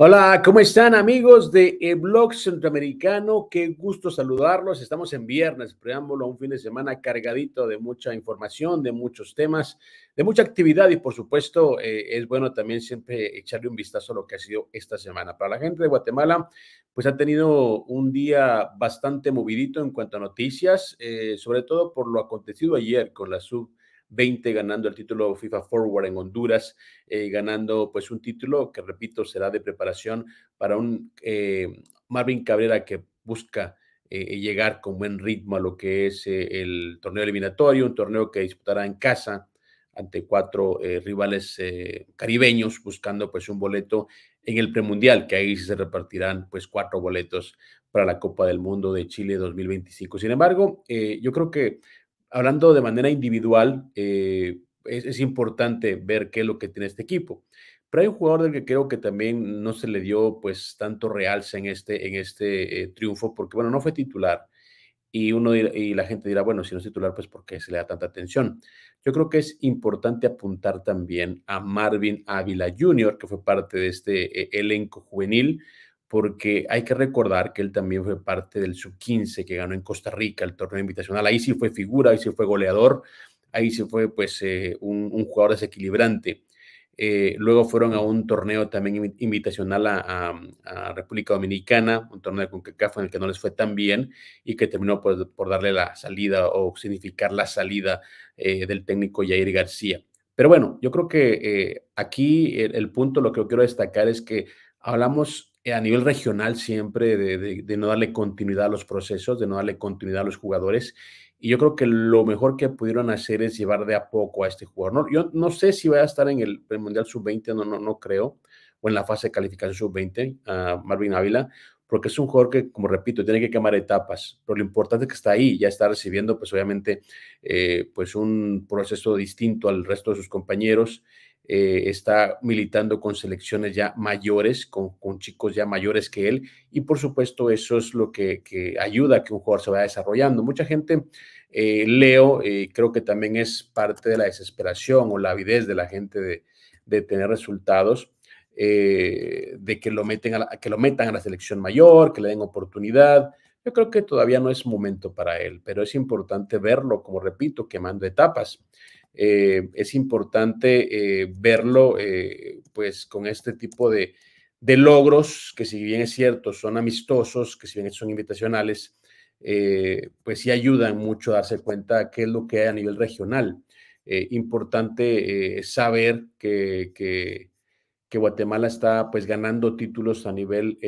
Hola, ¿cómo están amigos de Blog Centroamericano? Qué gusto saludarlos. Estamos en viernes, preámbulo un fin de semana cargadito de mucha información, de muchos temas, de mucha actividad y por supuesto eh, es bueno también siempre echarle un vistazo a lo que ha sido esta semana. Para la gente de Guatemala, pues ha tenido un día bastante movidito en cuanto a noticias, eh, sobre todo por lo acontecido ayer con la sub 20 ganando el título FIFA Forward en Honduras, eh, ganando pues un título que, repito, será de preparación para un eh, Marvin Cabrera que busca eh, llegar con buen ritmo a lo que es el torneo eliminatorio, un torneo que disputará en casa ante cuatro rivales caribeños buscando pues un boleto en el premundial, que ahí se repartirán pues cuatro boletos para la Copa del Mundo de Chile 2025. Sin embargo, yo creo que hablando de manera individual, eh, es, importante ver qué es lo que tiene este equipo. Pero hay un jugador del que creo que también no se le dio pues tanto realce en este, en este eh, triunfo, porque bueno, no fue titular. Y, uno, y la gente dirá, bueno, si no es titular, pues ¿por qué se le da tanta atención? Yo creo que es importante apuntar también a Marvin Ávila Jr., que fue parte de este eh, elenco juvenil, porque hay que recordar que él también fue parte del sub-15 que ganó en Costa Rica el torneo invitacional. Ahí sí fue figura, ahí sí fue goleador, ahí sí fue pues eh, un, jugador desequilibrante. Eh, luego fueron a un torneo también invitacional a, República Dominicana, un torneo con Cacafo en el que no les fue tan bien y que terminó por, darle la salida o significar la salida eh, del técnico Jair García. Pero bueno, yo creo que aquí el, el punto, lo que yo quiero destacar es que hablamos eh, a nivel regional siempre de, no darle continuidad a los procesos, de no darle continuidad a los jugadores. Y yo creo que lo mejor que pudieron hacer es llevar de a poco a este jugador. No, yo no sé si va a estar en el, Mundial Sub-20, no, no, no creo, o en la fase de calificación Sub-20, a ah, Marvin Ávila, porque es un jugador que, como repito, tiene que quemar etapas, pero lo importante es que está ahí, ya está recibiendo, pues obviamente, eh, pues un proceso distinto al resto de sus compañeros eh, está militando con selecciones ya mayores, con, chicos ya mayores que él, y por supuesto eso es lo que, ayuda a que un jugador se vaya desarrollando. Mucha gente, eh, leo, eh, creo que también es parte de la desesperación o la avidez de la gente de, tener resultados. de que lo, meten que lo metan a la selección mayor, que le den oportunidad. Yo creo que todavía no es momento para él, pero es importante verlo, como repito, quemando etapas. Eh, es importante eh, verlo eh, pues con este tipo de, logros que si bien es cierto son amistosos, que si bien son invitacionales, pues sí ayudan mucho a darse cuenta de qué es lo que hay a nivel regional. importante saber que, que, que, Guatemala está pues ganando títulos a nivel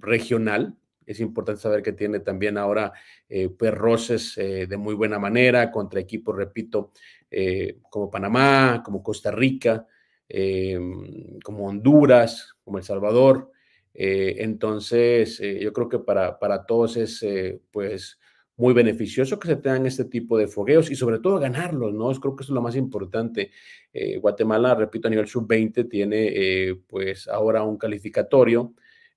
regional, es importante saber que tiene también ahora eh, perroces pues, eh, de muy buena manera contra equipos, repito, eh, como Panamá, como Costa Rica, como Honduras, como El Salvador. entonces, yo creo que para, todos es pues muy beneficioso que se tengan este tipo de fogueos y sobre todo ganarlos, ¿no? Creo que eso es lo más importante. Guatemala, repito, a nivel sub-20 tiene pues ahora un calificatorio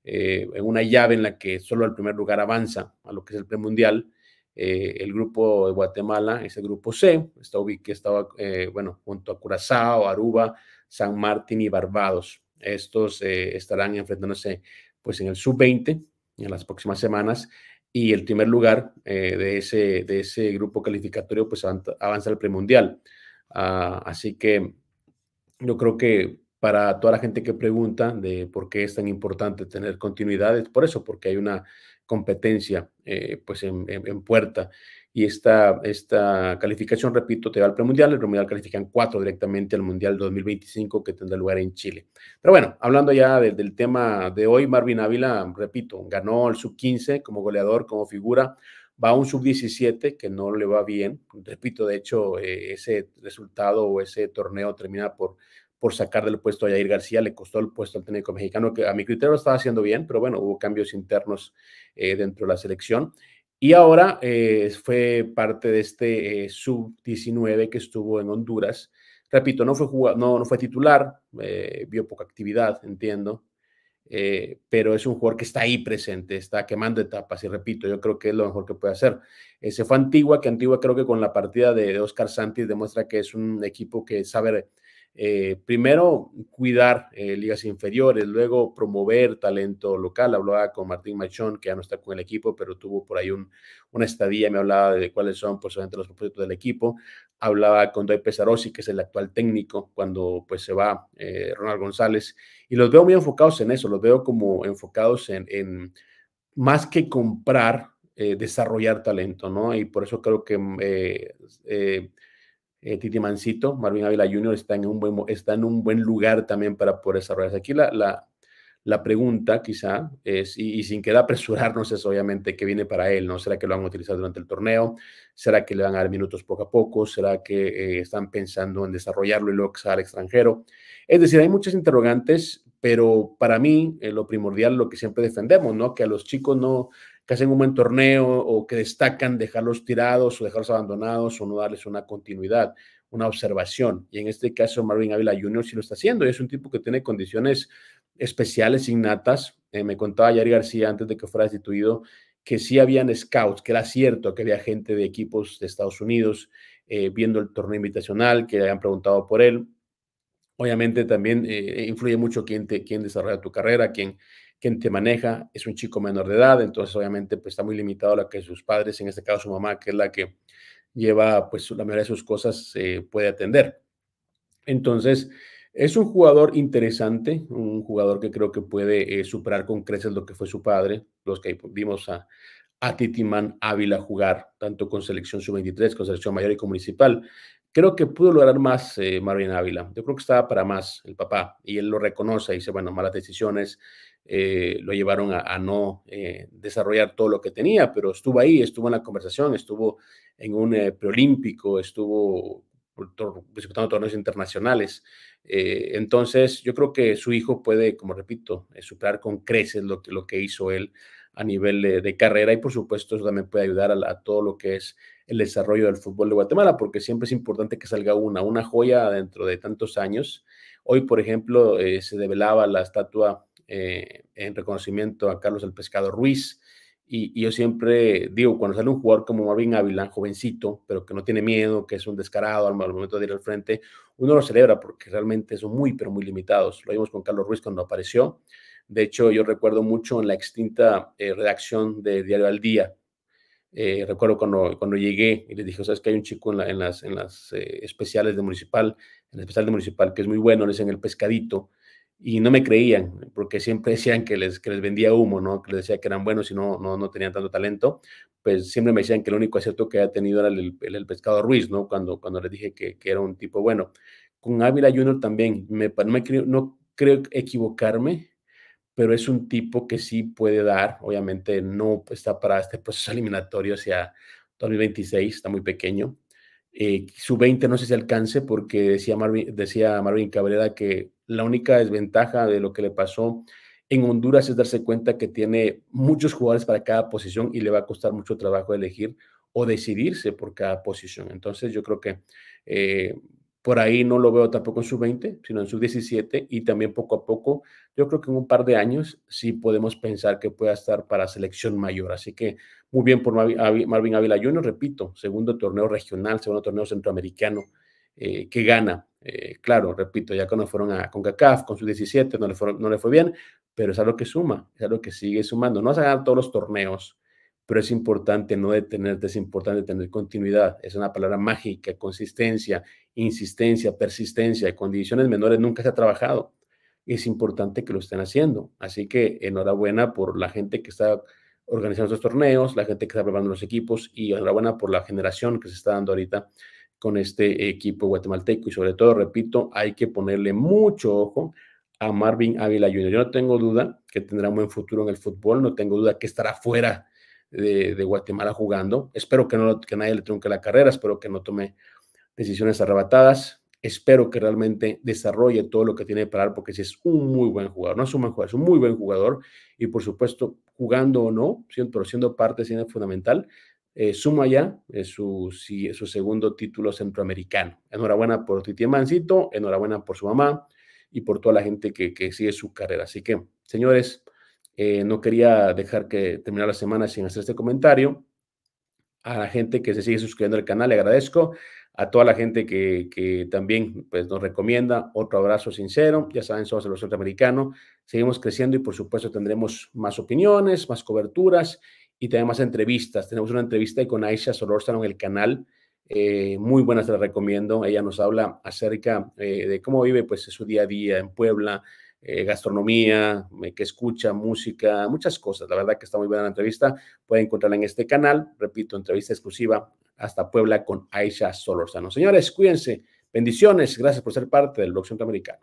eh, en una llave en la que solo el primer lugar avanza a lo que es el premundial. Eh, el grupo de Guatemala es el grupo C, está ubicado estaba, eh, bueno, junto a Curazao, Aruba, San Martín y Barbados. Estos estarán enfrentándose pues en el sub-20 en las próximas semanas y el primer lugar de, ese, de ese grupo calificatorio pues avanza al premundial. Ah, así que yo creo que para toda la gente que pregunta de por qué es tan importante tener continuidades, por eso, porque hay una competencia eh, pues en, puerta. Y esta, esta calificación, repito, te va al premundial. El premundial califican cuatro directamente al Mundial 2025 que tendrá lugar en Chile. Pero bueno, hablando ya del tema de hoy, Marvin Ávila, repito, ganó el sub-15 como goleador, como figura. Va a un sub-17 que no le va bien. Repito, de hecho, eh, ese resultado o ese torneo termina por por sacar del puesto a Jair García, le costó el puesto al técnico mexicano, que a mi criterio lo estaba haciendo bien, pero bueno, hubo cambios internos eh, dentro de la selección. Y ahora eh, fue parte de este eh, sub-19 que estuvo en Honduras. Repito, no fue, no, no fue titular, vio poca actividad, entiendo, pero es un jugador que está ahí presente, está quemando etapas y repito, yo creo que es lo mejor que puede hacer. ese se fue Antigua, que Antigua creo que con la partida de, de Oscar Santis demuestra que es un equipo que sabe eh, primero cuidar eh, ligas inferiores, luego promover talento local. Hablaba con Martín Machón, que ya no está con el equipo, pero tuvo por ahí una estadía, me hablaba de cuáles son pues, los propósitos del equipo. Hablaba con Doy Pesarossi, que es el actual técnico, cuando pues se va eh, Ronald González. Y los veo muy enfocados en eso, los veo como enfocados en, en más que comprar, desarrollar talento, ¿no? Y por eso creo que mm, eh, Titi Mancito, Marvin Ávila Jr. Está en, un buen, está en un buen lugar también para poder desarrollarse. Aquí la, la, pregunta quizá es, y, sin sin querer apresurarnos es obviamente que viene para él, ¿no? ¿Será que lo van a utilizar durante el torneo? ¿Será que le van a dar minutos poco a poco? ¿Será que eh, están pensando en desarrollarlo y luego que al extranjero? Es decir, hay muchas interrogantes, pero para mí eh, lo primordial, lo que siempre defendemos, ¿no? Que a los chicos no, que hacen un buen torneo o que destacan dejarlos tirados o dejarlos abandonados o no darles una continuidad, una observación. Y en este caso, Marvin Ávila Jr. sí lo está haciendo es un tipo que tiene condiciones especiales innatas. Eh, me contaba Yari García antes de que fuera destituido que sí habían scouts, que era cierto que había gente de equipos de Estados Unidos eh, viendo el torneo invitacional, que le habían preguntado por él. Obviamente también eh, influye mucho quién, quién desarrolla tu carrera, quién, quien te maneja es un chico menor de edad, entonces obviamente pues está muy limitado a la que sus padres, en este caso su mamá, que es la que lleva pues la mayoría de sus cosas, eh, puede atender. Entonces, es un jugador interesante, un jugador que creo que puede eh, superar con creces lo que fue su padre, los que vimos a, a hábil Ávila jugar, tanto con selección sub-23, con selección mayor y con municipal. Creo que pudo lograr más eh, Marvin Ávila. Yo creo que estaba para más el papá y él lo reconoce. y Dice, bueno, malas decisiones eh, lo llevaron a, no eh, desarrollar todo lo que tenía, pero estuvo ahí, estuvo en la conversación, estuvo en un preolímpico, estuvo disputando torneos internacionales. entonces, yo creo que su hijo puede, como repito, superar con creces lo que, lo que hizo él a nivel de, carrera y, por supuesto, eso también puede ayudar a todo lo que es el desarrollo del fútbol de Guatemala, porque siempre es importante que salga una, una joya dentro de tantos años. Hoy, por ejemplo, eh, se develaba la estatua eh, en reconocimiento a Carlos el Pescado Ruiz, y, yo siempre digo, cuando sale un jugador como Marvin Ávila, jovencito, pero que no tiene miedo, que es un descarado al momento de ir al frente, uno lo celebra porque realmente son muy, pero muy limitados. Lo vimos con Carlos Ruiz cuando apareció. De hecho, yo recuerdo mucho en la extinta eh, redacción de Diario al Día, eh, recuerdo cuando, cuando llegué y les dije, ¿sabes que hay un chico en, las, en las eh, especiales de municipal, en especial de municipal, que es muy bueno, en en el pescadito, y no me creían, porque siempre decían que les, que les vendía humo, ¿no? que les decía que eran buenos y no, no, no tenían tanto talento, pues siempre me decían que el único acierto que había tenido era el, el, pescado Ruiz, ¿no? cuando, cuando les dije que, era un tipo bueno. Con Ávila Junior también, me, no, creo, no creo equivocarme, pero es un tipo que sí puede dar, obviamente no está para este proceso eliminatorio sea, 2026, está muy pequeño. Eh, su 20 no sé si alcance porque decía Marvin, decía Marvin Cabrera que la única desventaja de lo que le pasó en Honduras es darse cuenta que tiene muchos jugadores para cada posición y le va a costar mucho trabajo elegir o decidirse por cada posición. Entonces yo creo que eh, por ahí no lo veo tampoco en sub 20, sino en sub 17 y también poco a poco, yo creo que en un par de años sí podemos pensar que pueda estar para selección mayor. Así que muy bien por Marvin Ávila no repito, segundo torneo regional, segundo torneo centroamericano eh, que gana. Eh, claro, repito, ya cuando fueron a CONCACAF con sub 17, no no le fue bien, pero es algo que suma, es algo que sigue sumando. No vas a ganar todos los torneos, pero es importante no detenerte, es importante tener continuidad. Es una palabra mágica, consistencia, insistencia, persistencia. con condiciones menores nunca se ha trabajado. es importante que lo estén haciendo. Así que enhorabuena por la gente que está organizando estos torneos, la gente que está preparando los equipos y enhorabuena por la generación que se está dando ahorita con este equipo guatemalteco. Y sobre todo, repito, hay que ponerle mucho ojo a Marvin Ávila Jr. Yo no tengo duda que tendrá un buen futuro en el fútbol, no tengo duda que estará fuera de, Guatemala jugando. Espero que, no, que nadie le trunque la carrera, espero que no tome decisiones arrebatadas. Espero que realmente desarrolle todo lo que tiene para dar, porque si es un muy buen jugador, no es un buen jugador, es un muy buen jugador. Y por supuesto, jugando o no, pero siendo parte, siendo fundamental, eh, suma ya eh, su, su segundo título centroamericano. Enhorabuena por Titi Mancito, enhorabuena por su mamá y por toda la gente que, que sigue su carrera. Así que, señores, eh, no quería dejar que terminara la semana sin hacer este comentario. A la gente que se sigue suscribiendo al canal, le agradezco. A toda la gente que, también pues, nos recomienda, otro abrazo sincero. Ya saben, somos el norteamericanos, Americano. Seguimos creciendo y, por supuesto, tendremos más opiniones, más coberturas y tenemos más entrevistas. Tenemos una entrevista con Aisha Solórzano en el canal. Eh, muy buena, se la recomiendo. Ella nos habla acerca eh, de cómo vive pues, su día a día en Puebla, eh, gastronomía, que escucha, música, muchas cosas. La verdad que está muy buena la entrevista. Pueden encontrarla en este canal. Repito, entrevista exclusiva hasta Puebla con Aisha Solorzano. Señores, cuídense. Bendiciones. Gracias por ser parte del blog centroamericano.